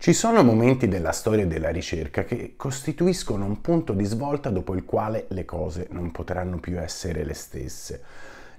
Ci sono momenti della storia della ricerca che costituiscono un punto di svolta dopo il quale le cose non potranno più essere le stesse.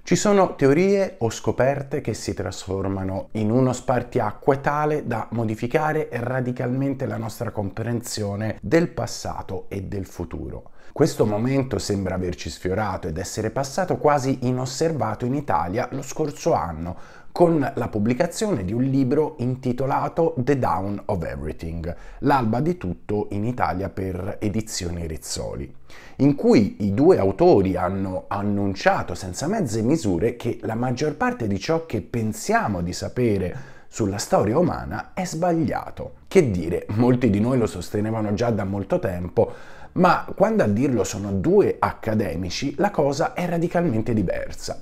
Ci sono teorie o scoperte che si trasformano in uno spartiacque tale da modificare radicalmente la nostra comprensione del passato e del futuro. Questo momento sembra averci sfiorato ed essere passato quasi inosservato in Italia lo scorso anno, con la pubblicazione di un libro intitolato The Down of Everything, l'alba di tutto in Italia per edizioni Rizzoli, in cui i due autori hanno annunciato senza mezze misure che la maggior parte di ciò che pensiamo di sapere sulla storia umana è sbagliato. Che dire, molti di noi lo sostenevano già da molto tempo, ma quando a dirlo sono due accademici la cosa è radicalmente diversa.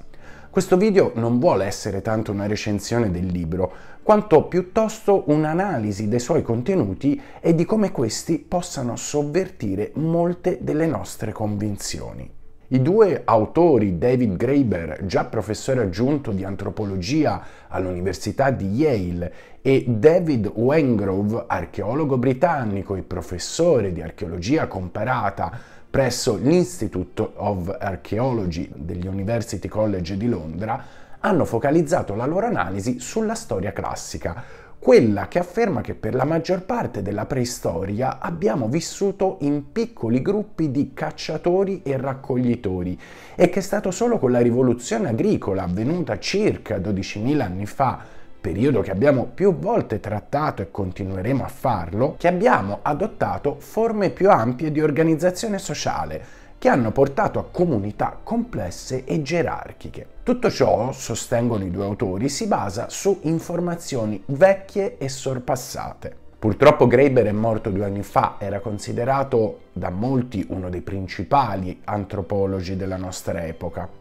Questo video non vuole essere tanto una recensione del libro, quanto piuttosto un'analisi dei suoi contenuti e di come questi possano sovvertire molte delle nostre convinzioni. I due autori, David Graeber, già professore aggiunto di antropologia all'Università di Yale, e David Wengrove, archeologo britannico e professore di archeologia comparata presso l'Institute of Archaeology degli University College di Londra, hanno focalizzato la loro analisi sulla storia classica, quella che afferma che per la maggior parte della preistoria abbiamo vissuto in piccoli gruppi di cacciatori e raccoglitori e che è stato solo con la rivoluzione agricola avvenuta circa 12.000 anni fa periodo che abbiamo più volte trattato e continueremo a farlo, che abbiamo adottato forme più ampie di organizzazione sociale che hanno portato a comunità complesse e gerarchiche. Tutto ciò, sostengono i due autori, si basa su informazioni vecchie e sorpassate. Purtroppo Graeber è morto due anni fa, era considerato da molti uno dei principali antropologi della nostra epoca.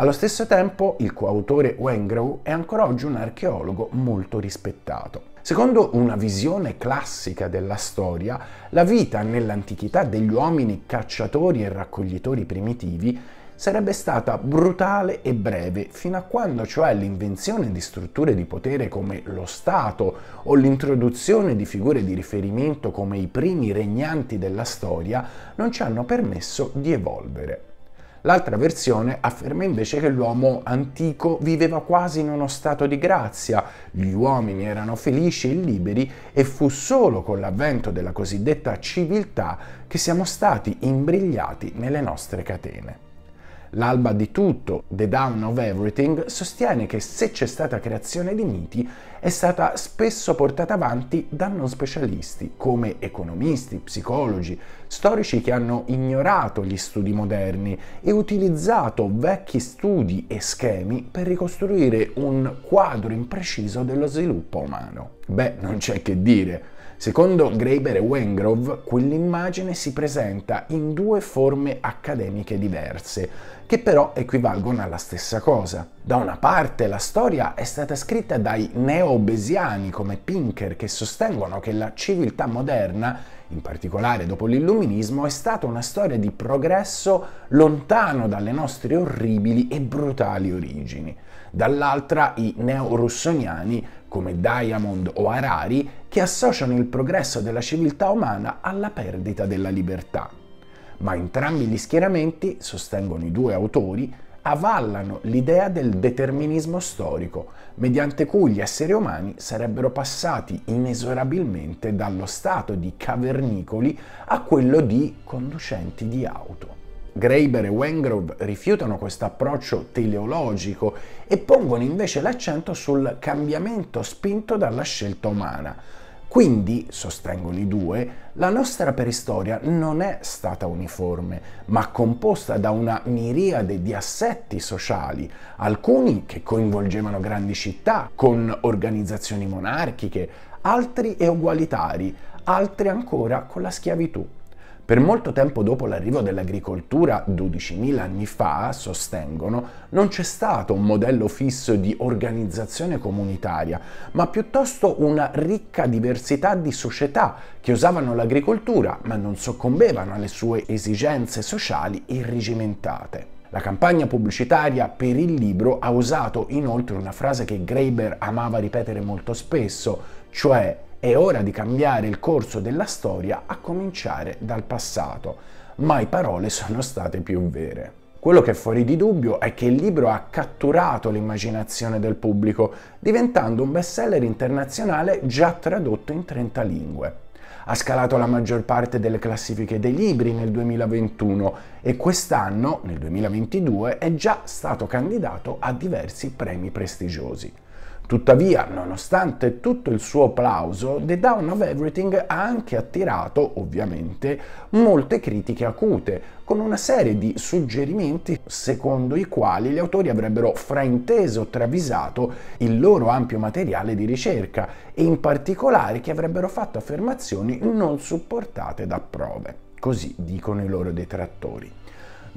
Allo stesso tempo, il coautore Wengrow è ancora oggi un archeologo molto rispettato. Secondo una visione classica della storia, la vita nell'antichità degli uomini cacciatori e raccoglitori primitivi sarebbe stata brutale e breve, fino a quando cioè l'invenzione di strutture di potere come lo Stato o l'introduzione di figure di riferimento come i primi regnanti della storia non ci hanno permesso di evolvere. L'altra versione afferma invece che l'uomo antico viveva quasi in uno stato di grazia, gli uomini erano felici e liberi e fu solo con l'avvento della cosiddetta civiltà che siamo stati imbrigliati nelle nostre catene l'alba di tutto, The Dawn of Everything, sostiene che se c'è stata creazione di miti è stata spesso portata avanti da non specialisti, come economisti, psicologi, storici che hanno ignorato gli studi moderni e utilizzato vecchi studi e schemi per ricostruire un quadro impreciso dello sviluppo umano. Beh, non c'è che dire. Secondo Graeber e Wengrove, quell'immagine si presenta in due forme accademiche diverse, che però equivalgono alla stessa cosa. Da una parte la storia è stata scritta dai neo-obesiani come Pinker che sostengono che la civiltà moderna, in particolare dopo l'illuminismo, è stata una storia di progresso lontano dalle nostre orribili e brutali origini. Dall'altra i neo-russoniani come Diamond o Harari, che associano il progresso della civiltà umana alla perdita della libertà. Ma entrambi gli schieramenti, sostengono i due autori, avallano l'idea del determinismo storico, mediante cui gli esseri umani sarebbero passati inesorabilmente dallo stato di cavernicoli a quello di conducenti di auto. Graeber e Wengrove rifiutano questo approccio teleologico e pongono invece l'accento sul cambiamento spinto dalla scelta umana. Quindi, sostengono i due, la nostra preistoria non è stata uniforme, ma composta da una miriade di assetti sociali, alcuni che coinvolgevano grandi città con organizzazioni monarchiche, altri egualitari, altri ancora con la schiavitù. Per molto tempo dopo l'arrivo dell'agricoltura, 12.000 anni fa, sostengono, non c'è stato un modello fisso di organizzazione comunitaria, ma piuttosto una ricca diversità di società che usavano l'agricoltura ma non soccombevano alle sue esigenze sociali irrigimentate. La campagna pubblicitaria per il libro ha usato inoltre una frase che Graeber amava ripetere molto spesso, cioè è ora di cambiare il corso della storia a cominciare dal passato. Mai parole sono state più vere. Quello che è fuori di dubbio è che il libro ha catturato l'immaginazione del pubblico, diventando un bestseller internazionale già tradotto in 30 lingue. Ha scalato la maggior parte delle classifiche dei libri nel 2021 e quest'anno, nel 2022, è già stato candidato a diversi premi prestigiosi. Tuttavia, nonostante tutto il suo applauso, The Down of Everything ha anche attirato, ovviamente, molte critiche acute, con una serie di suggerimenti secondo i quali gli autori avrebbero frainteso o travisato il loro ampio materiale di ricerca e in particolare che avrebbero fatto affermazioni non supportate da prove. Così dicono i loro detrattori.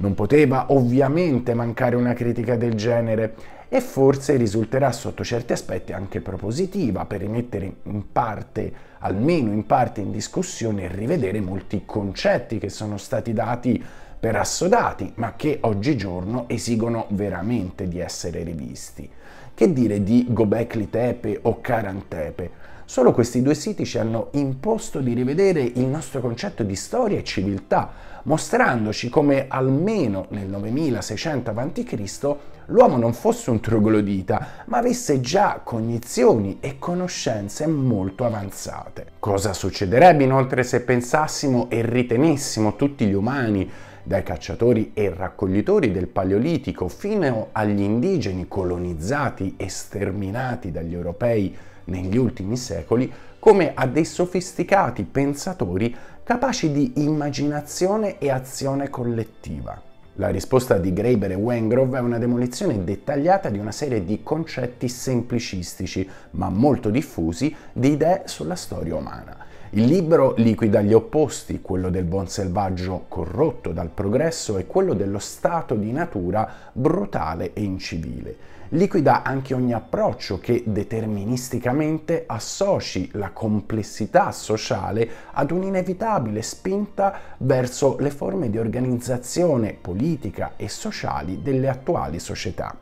Non poteva ovviamente mancare una critica del genere e forse risulterà sotto certi aspetti anche propositiva per rimettere in parte, almeno in parte, in discussione e rivedere molti concetti che sono stati dati per assodati, ma che oggigiorno esigono veramente di essere rivisti. Che dire di Gobekli Tepe o Carantepe? Solo questi due siti ci hanno imposto di rivedere il nostro concetto di storia e civiltà, mostrandoci come almeno nel 9600 a.C. l'uomo non fosse un troglodita, ma avesse già cognizioni e conoscenze molto avanzate. Cosa succederebbe inoltre se pensassimo e ritenessimo tutti gli umani dai cacciatori e raccoglitori del Paleolitico fino agli indigeni colonizzati e sterminati dagli europei negli ultimi secoli, come a dei sofisticati pensatori capaci di immaginazione e azione collettiva. La risposta di Graeber e Wengrove è una demolizione dettagliata di una serie di concetti semplicistici, ma molto diffusi, di idee sulla storia umana. Il libro liquida gli opposti, quello del buon selvaggio corrotto dal progresso e quello dello stato di natura brutale e incivile. Liquida anche ogni approccio che deterministicamente associ la complessità sociale ad un'inevitabile spinta verso le forme di organizzazione politica e sociali delle attuali società.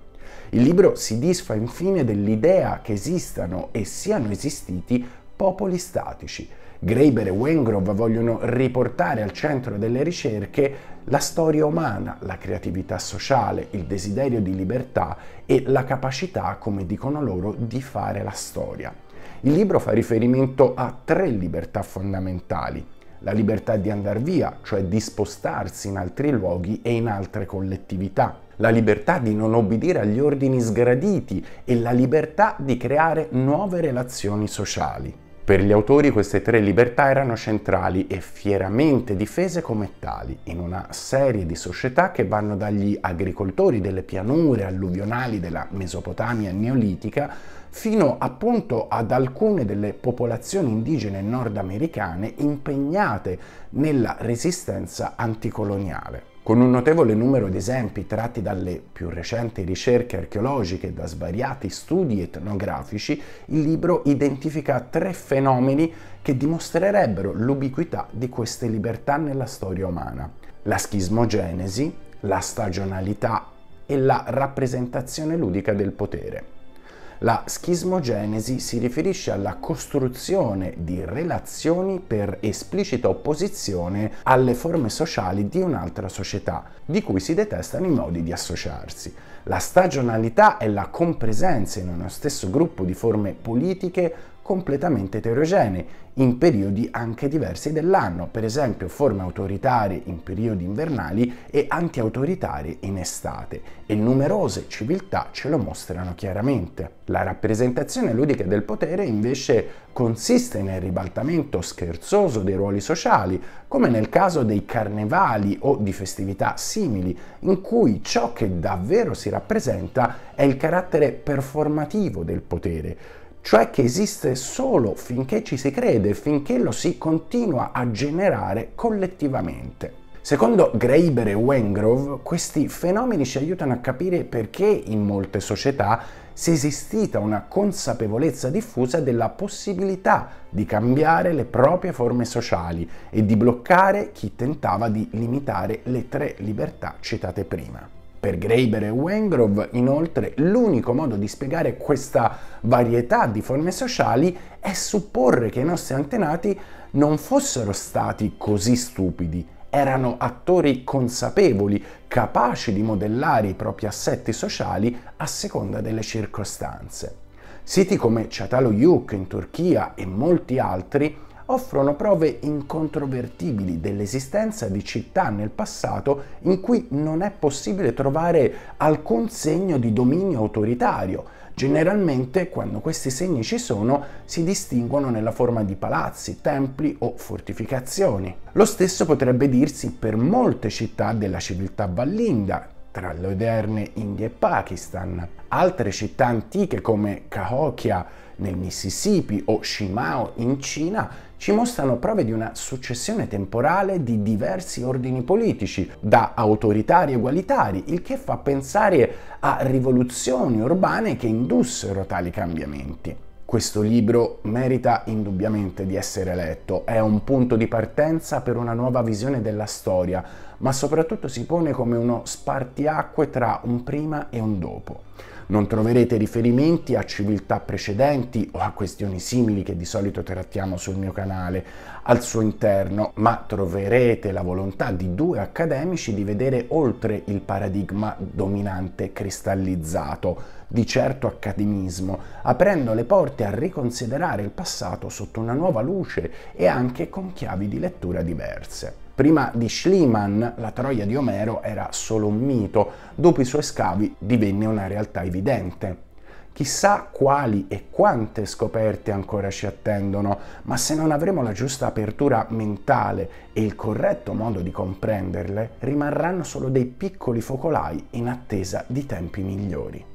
Il libro si disfa infine dell'idea che esistano e siano esistiti popoli statici. Graeber e Wengrove vogliono riportare al centro delle ricerche la storia umana, la creatività sociale, il desiderio di libertà e la capacità, come dicono loro, di fare la storia. Il libro fa riferimento a tre libertà fondamentali. La libertà di andare via, cioè di spostarsi in altri luoghi e in altre collettività, la libertà di non obbedire agli ordini sgraditi e la libertà di creare nuove relazioni sociali. Per gli autori queste tre libertà erano centrali e fieramente difese come tali in una serie di società che vanno dagli agricoltori delle pianure alluvionali della Mesopotamia neolitica fino appunto ad alcune delle popolazioni indigene nordamericane impegnate nella resistenza anticoloniale con un notevole numero di esempi tratti dalle più recenti ricerche archeologiche e da svariati studi etnografici, il libro identifica tre fenomeni che dimostrerebbero l'ubiquità di queste libertà nella storia umana. La schismogenesi, la stagionalità e la rappresentazione ludica del potere. La schismogenesi si riferisce alla costruzione di relazioni per esplicita opposizione alle forme sociali di un'altra società, di cui si detestano i modi di associarsi. La stagionalità è la compresenza in uno stesso gruppo di forme politiche completamente eterogenee, in periodi anche diversi dell'anno, per esempio forme autoritarie in periodi invernali e anti-autoritarie in estate, e numerose civiltà ce lo mostrano chiaramente. La rappresentazione ludica del potere invece consiste nel ribaltamento scherzoso dei ruoli sociali, come nel caso dei carnevali o di festività simili, in cui ciò che davvero si rappresenta è il carattere performativo del potere, cioè che esiste solo finché ci si crede, finché lo si continua a generare collettivamente. Secondo Graeber e Wengrove, questi fenomeni ci aiutano a capire perché in molte società sia esistita una consapevolezza diffusa della possibilità di cambiare le proprie forme sociali e di bloccare chi tentava di limitare le tre libertà citate prima. Per Graeber e Wengrove, inoltre, l'unico modo di spiegare questa varietà di forme sociali è supporre che i nostri antenati non fossero stati così stupidi, erano attori consapevoli, capaci di modellare i propri assetti sociali a seconda delle circostanze. Siti come Çatalı Yük in Turchia e molti altri offrono prove incontrovertibili dell'esistenza di città nel passato in cui non è possibile trovare alcun segno di dominio autoritario. Generalmente quando questi segni ci sono si distinguono nella forma di palazzi, templi o fortificazioni. Lo stesso potrebbe dirsi per molte città della civiltà vallinga, tra le moderne India e Pakistan. Altre città antiche come Cahokia, nel Mississippi o Shimao in Cina ci mostrano prove di una successione temporale di diversi ordini politici, da autoritari egualitari, il che fa pensare a rivoluzioni urbane che indussero tali cambiamenti. Questo libro merita indubbiamente di essere letto, è un punto di partenza per una nuova visione della storia, ma soprattutto si pone come uno spartiacque tra un prima e un dopo. Non troverete riferimenti a civiltà precedenti o a questioni simili che di solito trattiamo sul mio canale al suo interno, ma troverete la volontà di due accademici di vedere oltre il paradigma dominante cristallizzato di certo accademismo, aprendo le porte a riconsiderare il passato sotto una nuova luce e anche con chiavi di lettura diverse. Prima di Schliemann la Troia di Omero era solo un mito, dopo i suoi scavi divenne una realtà evidente. Chissà quali e quante scoperte ancora ci attendono, ma se non avremo la giusta apertura mentale e il corretto modo di comprenderle, rimarranno solo dei piccoli focolai in attesa di tempi migliori.